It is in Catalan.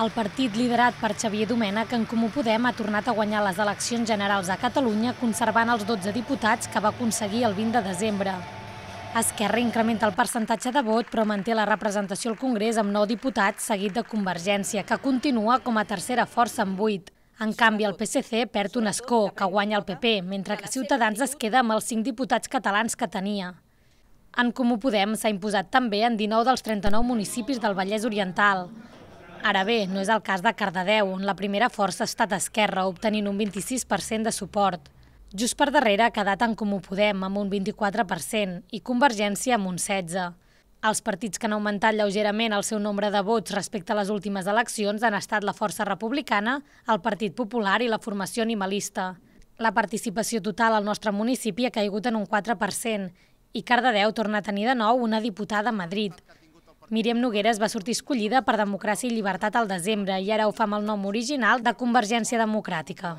El partit liderat per Xavier Domènech en Comú Podem ha tornat a guanyar les eleccions generals a Catalunya conservant els 12 diputats que va aconseguir el 20 de desembre. Esquerra incrementa el percentatge de vot però manté la representació al Congrés amb 9 diputats seguit de Convergència, que continua com a tercera força amb 8. En canvi, el PSC perd un escó, que guanya el PP, mentre que Ciutadans es queda amb els 5 diputats catalans que tenia. En Comú Podem s'ha imposat també en 19 dels 39 municipis del Vallès Oriental. Ara bé, no és el cas de Cardedeu, on la primera força ha estat Esquerra, obtenint un 26% de suport. Just per darrere ha quedat en Comú Podem, amb un 24%, i Convergència amb un 16%. Els partits que han augmentat lleugerament el seu nombre de vots respecte a les últimes eleccions han estat la Força Republicana, el Partit Popular i la Formació Animalista. La participació total al nostre municipi ha caigut en un 4% i Cardedeu torna a tenir de nou una diputada a Madrid. Míriam Nogueres va sortir escollida per Democràcia i Llibertat al desembre i ara ho fa amb el nom original de Convergència Democràtica.